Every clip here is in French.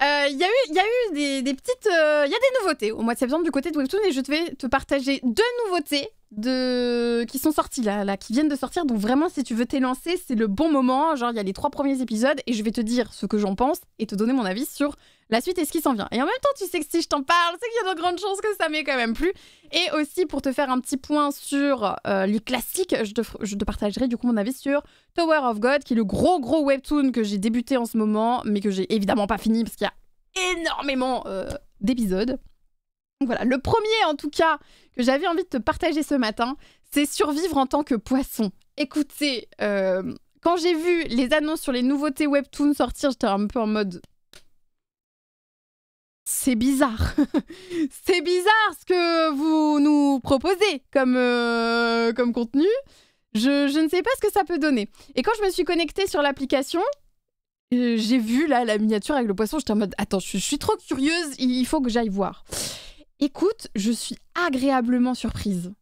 Uh, il y, a eu, des, petites. Euh, il y a des nouveautés au mois de septembre du côté de Webtoon et je vais te partager deux nouveautés de... qui sont sorties là, là, qui viennent de sortir. Donc vraiment, si tu veux t'élancer, c'est le bon moment. Genre, il y a les trois premiers épisodes et je vais te dire ce que j'en pense et te donner mon avis sur la suite et ce qui s'en vient. Et en même temps, tu sais que si je t'en parle, c'est qu'il y a de grandes chances que ça m'ait quand même plus. Et aussi, pour te faire un petit point sur euh, les classiques, je te, je te, partagerai du coup mon avis sur Tower of God, qui est le gros gros webtoon que j'ai débuté en ce moment, mais que j'ai évidemment pas fini parce qu'il y a énormément euh, d'épisodes. voilà, le premier en tout cas que j'avais envie de te partager ce matin, c'est survivre en tant que poisson. Écoutez, euh, quand j'ai vu les annonces sur les nouveautés Webtoon sortir, j'étais un peu en mode c'est bizarre. c'est bizarre ce que vous nous proposez comme, euh, comme contenu. Je, ne sais pas ce que ça peut donner. Et quand je me suis connectée sur l'application, euh, j'ai vu là la miniature avec le poisson, j'étais en mode attends, je, suis trop curieuse, il faut que j'aille voir. Écoute, je suis agréablement surprise.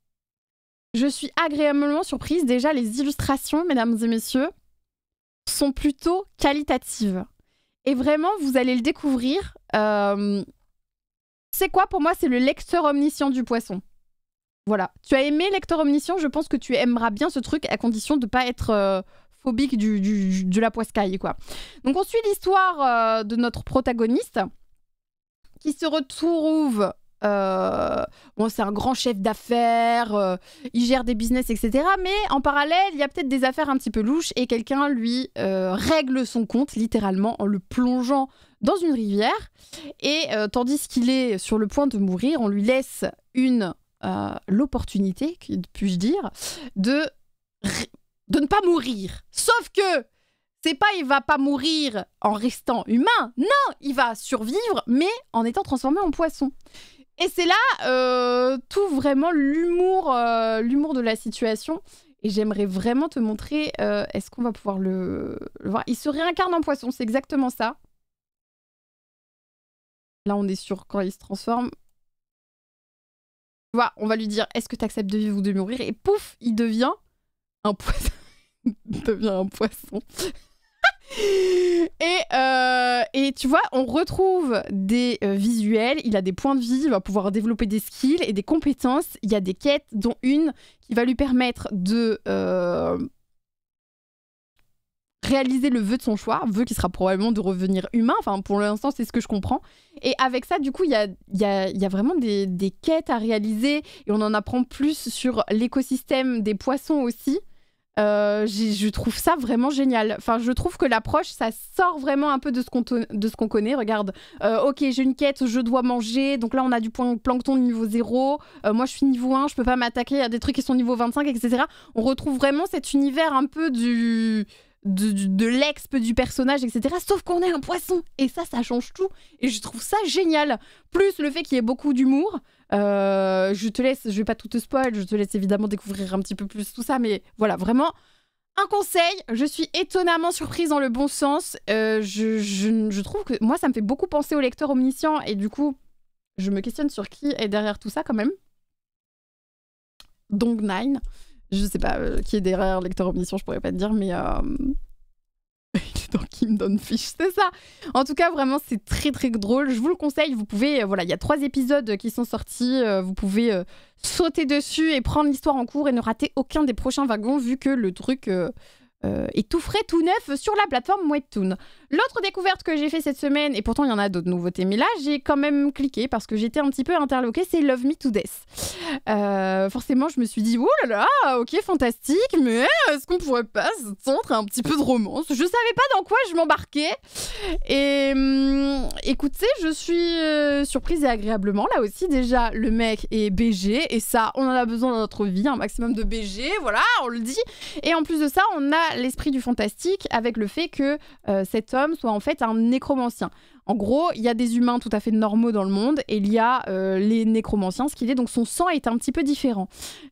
Je suis agréablement surprise. Déjà, les illustrations, mesdames et messieurs, sont plutôt qualitatives. Et vraiment, vous allez le découvrir. Euh, c'est quoi pour moi C'est le lecteur omniscient du poisson. Voilà. Tu as aimé Lecteur Omniscient, je pense que tu aimeras bien ce truc à condition de ne pas être euh, phobique du, de la poiscaille, quoi. Donc on suit l'histoire euh, de notre protagoniste qui se retrouve. Euh, bon, c'est un grand chef d'affaires, euh, il gère des business, etc. Mais en parallèle, il y a peut-être des affaires un petit peu louches et quelqu'un lui règle son compte littéralement en le plongeant dans une rivière. Et tandis qu'il est sur le point de mourir, on lui laisse une l'opportunité, puis-je dire, de de ne pas mourir. Sauf que c'est pas il va pas mourir en restant humain, non, il va survivre, mais en étant transformé en poisson. Et c'est là euh, tout vraiment l'humour, euh, l'humour de la situation. Et j'aimerais vraiment te montrer, euh, est-ce qu'on va pouvoir le... le voir Il se réincarne en poisson, c'est exactement ça. Là, on est sur quand il se transforme. Tu on va lui dire, est-ce que tu acceptes de vivre ou de mourir Et pouf, il devient un poisson. devient un poisson. Euh, et, tu vois, on retrouve des euh, visuels, il a des points de vie, il va pouvoir développer des skills et des compétences. Il y a des quêtes, dont une qui va lui permettre de euh, réaliser le vœu de son choix, vœu qui sera probablement de revenir humain. Enfin, pour l'instant, c'est ce que je comprends. Et avec ça, du coup, il y a, y, a, vraiment des quêtes à réaliser et on en apprend plus sur l'écosystème des poissons aussi. Euh, je trouve ça vraiment génial. Enfin, je trouve que l'approche, ça sort vraiment un peu de ce qu'on connaît. Regarde, euh, ok, j'ai une quête, je dois manger. Donc là, on a du point plancton niveau 0. Euh, moi, je suis niveau 1, je peux pas m'attaquer à des trucs qui sont niveau 25, etc. On retrouve vraiment cet univers un peu du de, l'exp du personnage, etc. Sauf qu'on est un poisson. Et ça, ça change tout. Et je trouve ça génial. Plus le fait qu'il y ait beaucoup d'humour. Euh, je te laisse, je vais pas tout te spoil, je te laisse évidemment découvrir un petit peu plus tout ça, mais voilà, vraiment. Un conseil, je suis étonnamment surprise dans le bon sens. Euh, je, trouve que moi, ça me fait beaucoup penser au lecteur omniscient et du coup, je me questionne sur qui est derrière tout ça quand même. Donc Nine, je sais pas euh, qui est derrière lecteur omniscient, je pourrais pas te dire, mais dans donne Fish, c'est ça. En tout cas, vraiment, c'est très très drôle. Je vous le conseille. Vous pouvez, euh, voilà, il y a trois épisodes qui sont sortis. Euh, vous pouvez euh, sauter dessus et prendre l'histoire en cours et ne rater aucun des prochains wagons vu que le truc euh, et tout frais, tout neuf sur la plateforme Toon. L'autre découverte que j'ai fait cette semaine, et pourtant il y en a d'autres nouveautés, mais là j'ai quand même cliqué parce que j'étais un petit peu interloquée, c'est Love Me To Death. Euh, forcément, je me suis dit, oh là là, ok, fantastique, mais est-ce qu'on pourrait pas centrer un petit peu de romance Je savais pas dans quoi je m'embarquais. Et hum, écoutez, je suis euh, surprise et agréablement. Là aussi, déjà, le mec est BG et ça, on en a besoin dans notre vie, un maximum de BG, voilà, on le dit. Et en plus de ça, on a l'esprit du fantastique avec le fait que euh, cet homme soit en fait un nécromancien. En gros, il y a des humains tout à fait normaux dans le monde et il y a euh, les nécromanciens, ce qu'il est. Donc son sang est un petit peu différent.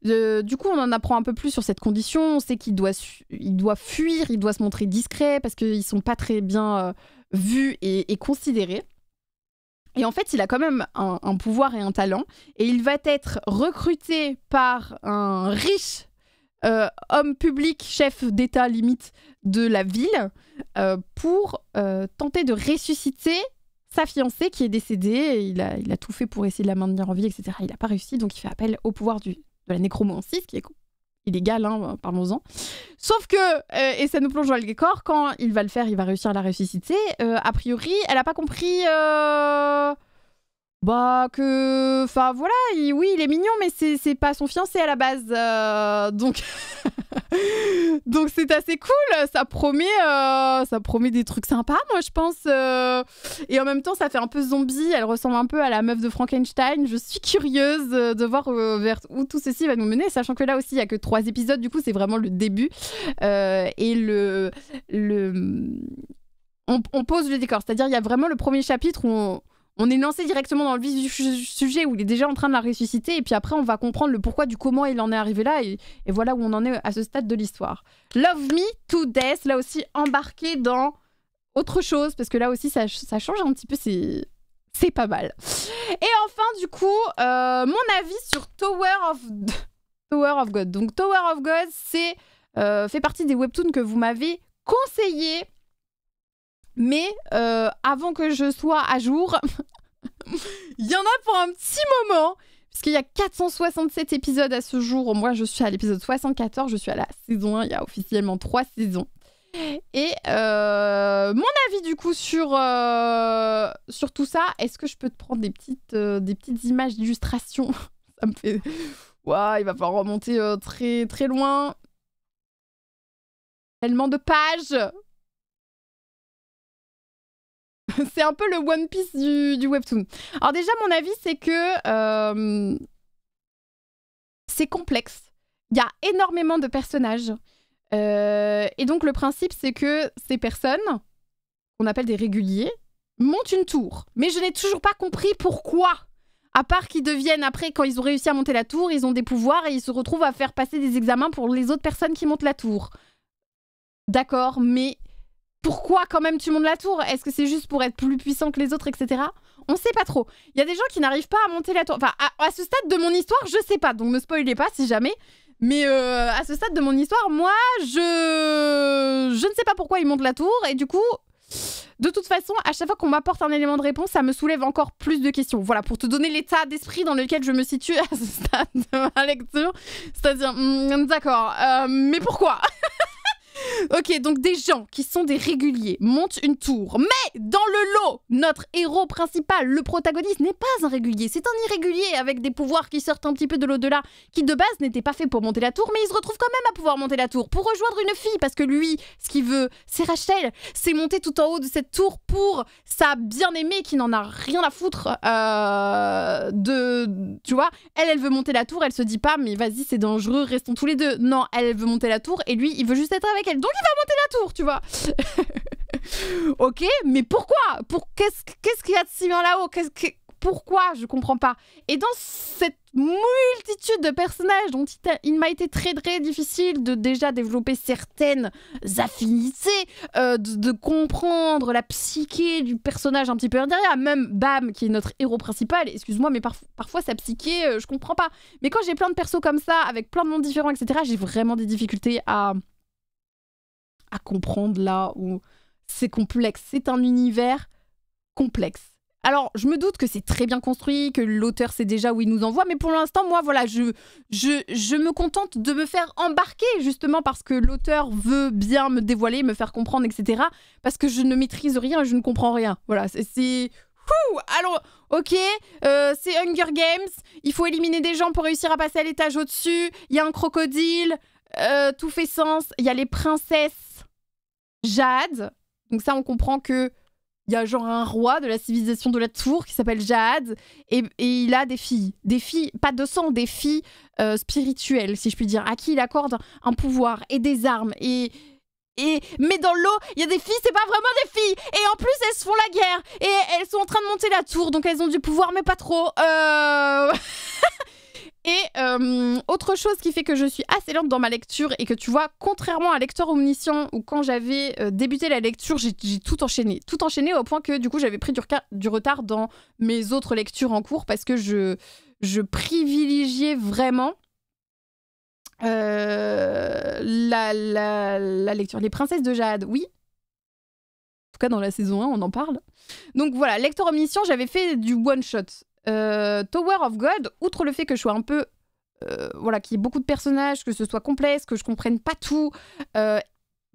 Euh, du coup, on en apprend un peu plus sur cette condition. On sait qu'il doit, il doit fuir, il doit se montrer discret parce qu'ils sont pas très bien vus et considérés. Et en fait, il a quand même un, pouvoir et un talent. Et il va être recruté par un riche euh, homme public, chef d'État limite de la ville, euh, pour euh, tenter de ressusciter sa fiancée qui est décédée. Il a, tout fait pour essayer de la maintenir en vie, etc. Il n'a pas réussi, donc il fait appel au pouvoir du, de la nécromancie, ce qui est est hein, parlons-en. Sauf que, euh, et ça nous plonge dans le décor, quand il va le faire, il va réussir à la ressusciter. Euh, a priori, elle a pas compris. Euh, bah, que. Enfin, voilà, oui, il est mignon, mais c'est pas son fiancé à la base. Donc. Donc c'est assez cool, ça promet, euh, ça promet des trucs sympas, moi je pense. Euh. Et en même temps, ça fait un peu zombie, elle ressemble un peu à la meuf de Frankenstein. Je suis curieuse euh, de voir vers où tout ceci va nous mener, sachant que là aussi, il y a que trois épisodes, du coup, c'est vraiment le début et le, le... On, pose le décor. C'est-à-dire, il y a vraiment le premier chapitre où on on est lancé directement dans le vif du sujet où il est déjà en train de la ressusciter, et puis après on va comprendre le pourquoi du comment il en est arrivé là, et, voilà où on en est à ce stade de l'histoire. Love Me to Death, là aussi embarqué dans autre chose, parce que là aussi ça, change un petit peu, c'est... pas mal. Et enfin, du coup, euh, mon avis sur Tower of... Tower of God. Donc Tower of God, c'est... Euh, fait partie des webtoons que vous m'avez conseillé mais euh, avant que je sois à jour, il y en a pour un petit moment. puisqu'il y a 467 épisodes à ce jour. Moi, je suis à l'épisode 74, je suis à la saison 1. Il y a officiellement 3 saisons. Et euh, mon avis, du coup, sur, euh, sur tout ça, est-ce que je peux te prendre des petites, des petites images d'illustration Ça me fait. Waouh, il va falloir remonter très, très loin. Tellement de pages c'est un peu le One Piece du, webtoon. Alors déjà, mon avis, c'est que euh, c'est complexe. Il y a énormément de personnages. Euh, et donc le principe, c'est que ces personnes, qu'on appelle des réguliers, montent une tour. Mais je n'ai toujours pas compris pourquoi. À part qu'ils deviennent, après, quand ils ont réussi à monter la tour, ils ont des pouvoirs et ils se retrouvent à faire passer des examens pour les autres personnes qui montent la tour. D'accord, mais pourquoi quand même tu montes la tour Est-ce que c'est juste pour être plus puissant que les autres, etc. On sait pas trop. Il y a des gens qui n'arrivent pas à monter la tour. Enfin, à, ce stade de mon histoire, je sais pas. Donc, me spoilez pas si jamais. Mais euh, à ce stade de mon histoire, moi, je... Je ne sais pas pourquoi ils montent la tour. Et du coup, de toute façon, à chaque fois qu'on m'apporte un élément de réponse, ça me soulève encore plus de questions. Voilà, pour te donner l'état d'esprit dans lequel je me situe à ce stade de ma lecture. C'est-à-dire, hmm, d'accord, euh, mais pourquoi Ok, donc des gens qui sont des réguliers montent une tour. Mais dans le lot, notre héros principal, le protagoniste, n'est pas un régulier. C'est un irrégulier avec des pouvoirs qui sortent un petit peu de l'au-delà, qui de base n'était pas fait pour monter la tour, mais il se retrouve quand même à pouvoir monter la tour pour rejoindre une fille. Parce que lui, ce qu'il veut, c'est Rachel. C'est monter tout en haut de cette tour pour sa bien-aimée qui n'en a rien à foutre euh, de. Tu vois, elle, elle veut monter la tour, elle se dit pas, mais vas-y, c'est dangereux, restons tous les deux. Non, elle veut monter la tour et lui, il veut juste être avec donc il va monter la tour, tu vois. ok, mais pourquoi Qu'est-ce qu'il y a de si bien là-haut pourquoi Je comprends pas. Et dans cette multitude de personnages dont il m'a été très très difficile de déjà développer certaines affinités, euh, de, comprendre la psyché du personnage un petit peu derrière, même Bam qui est notre héros principal, excuse-moi mais parfois sa psyché euh, je comprends pas. Mais quand j'ai plein de persos comme ça, avec plein de mondes différents, etc., j'ai vraiment des difficultés à comprendre là où c'est complexe. C'est un univers complexe. Alors, je me doute que c'est très bien construit, que l'auteur sait déjà où il nous envoie, mais pour l'instant, moi, voilà, je, je, je, me contente de me faire embarquer, justement, parce que l'auteur veut bien me dévoiler, me faire comprendre, etc. Parce que je ne maîtrise rien, je ne comprends rien. Voilà, c'est. Alors, ok, euh, c'est Hunger Games, il faut éliminer des gens pour réussir à passer à l'étage au-dessus, il y a un crocodile, euh, tout fait sens, il y a les princesses Jade. Donc ça, on comprend que il y a genre un roi de la civilisation de la tour qui s'appelle Jade et, il a des filles, des filles, pas de sang, des filles euh, spirituelles, si je puis dire, à qui il accorde un pouvoir et des armes et et mais dans l'eau, il y a des filles, c'est pas vraiment des filles. Et en plus, elles se font la guerre et elles sont en train de monter la tour, donc elles ont du pouvoir, mais pas trop. Euh... Et euh, autre chose qui fait que je suis assez lente dans ma lecture et que tu vois, contrairement à Lecteur Omniscient, où quand j'avais euh, débuté la lecture, j'ai tout enchaîné. Tout enchaîné au point que du coup, j'avais pris du, du, retard dans mes autres lectures en cours parce que je, je privilégiais vraiment euh, la, la lecture. Les Princesses de Jade, oui, en tout cas dans la saison 1, on en parle. Donc voilà, Lecteur Omniscient, j'avais fait du one-shot. Euh, Tower of God, outre le fait que je sois un peu. Euh, voilà, qu'il y ait beaucoup de personnages, que ce soit complexe, que je comprenne pas tout, euh,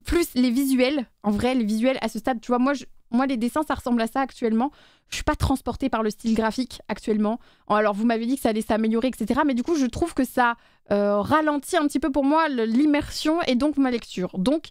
plus les visuels, en vrai, les visuels à ce stade, tu vois, moi, moi les dessins, ça ressemble à ça actuellement. Je suis pas transportée par le style graphique actuellement. Alors, vous m'avez dit que ça allait s'améliorer, etc. Mais du coup, je trouve que ça ralentit un petit peu pour moi l'immersion et donc ma lecture. Donc,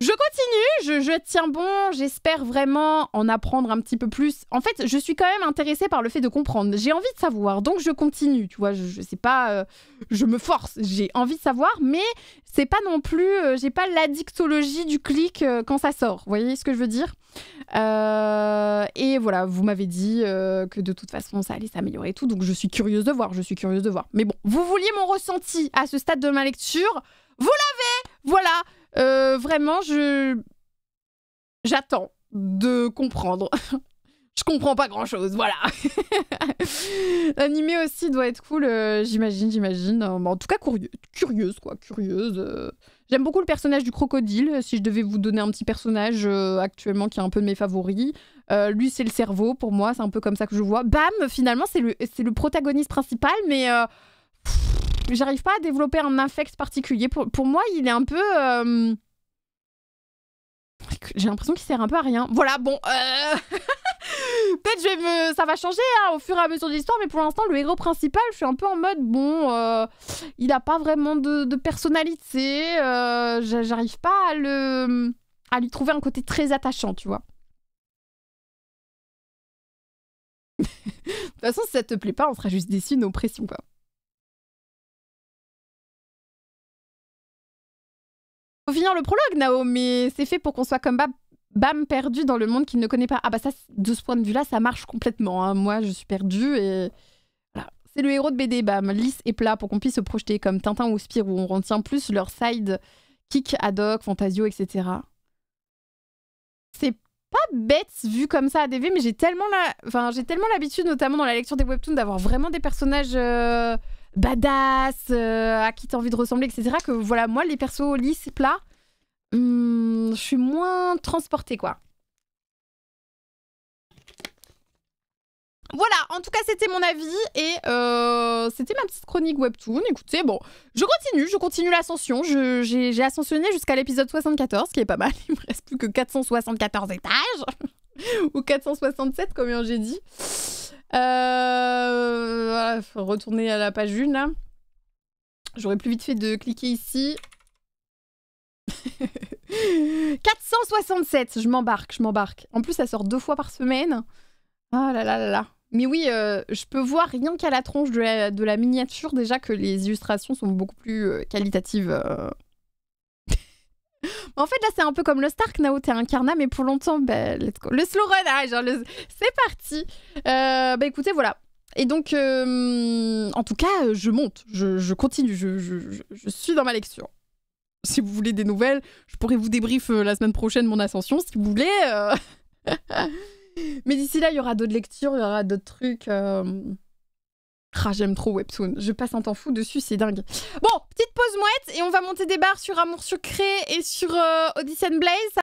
je continue, je, tiens bon, j'espère vraiment en apprendre un petit peu plus. En fait, je suis quand même intéressée par le fait de comprendre. J'ai envie de savoir, donc je continue, tu vois, je, sais pas, euh, je me force, j'ai envie de savoir, mais c'est pas non plus, euh, j'ai pas l'addictologie du clic euh, quand ça sort, vous voyez ce que je veux dire Et voilà, vous m'avez dit que de toute façon ça allait s'améliorer et tout, donc je suis curieuse de voir, je suis curieuse de voir. Mais bon, vous vouliez mon ressenti à ce stade de ma lecture voilà, euh, vraiment, je. J'attends de comprendre. je comprends pas grand chose, voilà. L'animé aussi doit être cool, euh, j'imagine, j'imagine. Euh, bah, en tout cas, curieux, curieuse, quoi, curieuse. J'aime beaucoup le personnage du crocodile. Si je devais vous donner un petit personnage actuellement qui est un peu de mes favoris, lui, c'est le cerveau pour moi, c'est un peu comme ça que je vois. Bam, finalement, c'est le, le protagoniste principal, mais j'arrive pas à développer un affect particulier. Pour, pour moi, il est un peu. Euh, j'ai l'impression qu'il sert un peu à rien. Voilà, bon. Euh, peut-être que ça va changer hein, au fur et à mesure de l'histoire, mais pour l'instant, le héros principal, je suis un peu en mode bon, euh, il a pas vraiment de, personnalité. J'arrive pas à, le... à lui trouver un côté très attachant, tu vois. de toute façon, si ça te plaît pas, on sera juste déçus, nos pressions, quoi. Faut finir le prologue, Nao, mais c'est fait pour qu'on soit comme bam perdu dans le monde qu'il ne connaît pas. Ah bah ça, de ce point de vue-là, ça marche complètement. Hein. Moi, je suis perdu et voilà. C'est le héros de BD, bam, lisse et plat pour qu'on puisse se projeter comme Tintin ou Spirou. On retient plus leur side kick, ad hoc, Fantasio, etc. C'est pas bête vu comme ça à DV, mais j'ai tellement la... enfin, j'ai tellement l'habitude, notamment dans la lecture des webtoons, d'avoir vraiment des personnages. Euh, badass, euh, à qui t'as envie de ressembler, etc. Que voilà, moi, les persos lisses, plats, hmm, je suis moins transportée, quoi. Voilà, en tout cas, c'était mon avis et euh, c'était ma petite chronique webtoon. Écoutez, bon, je continue, je continue l'ascension. J'ai ascensionné jusqu'à l'épisode 74, ce qui est pas mal. Il me reste plus que 474 étages. Ou 467, comme j'ai dit. Euh... Voilà, faut retourner à la page 1 J'aurais plus vite fait de cliquer ici. 467, je m'embarque, je m'embarque. En plus, ça sort deux fois par semaine. Ah là là là là. Mais oui, euh, je peux voir rien qu'à la tronche de la, miniature déjà que les illustrations sont beaucoup plus euh, qualitatives. Euh, en fait, là, c'est un peu comme le Stark, Nao, t'es incarnat, mais pour longtemps, bah, Le slow run, ah, genre, c'est parti. Euh, bah écoutez, voilà. Et donc, euh, en tout cas, je monte, je, continue, je, suis dans ma lecture. Si vous voulez des nouvelles, je pourrais vous débrief euh, la semaine prochaine mon ascension, si vous voulez. mais d'ici là, il y aura d'autres lectures, il y aura d'autres trucs. Ah, j'aime trop Webtoon. Je passe un temps fou dessus, c'est dingue. Bon, petite pause mouette et on va monter des barres sur Amour Sucré et sur euh, Audition Blaze.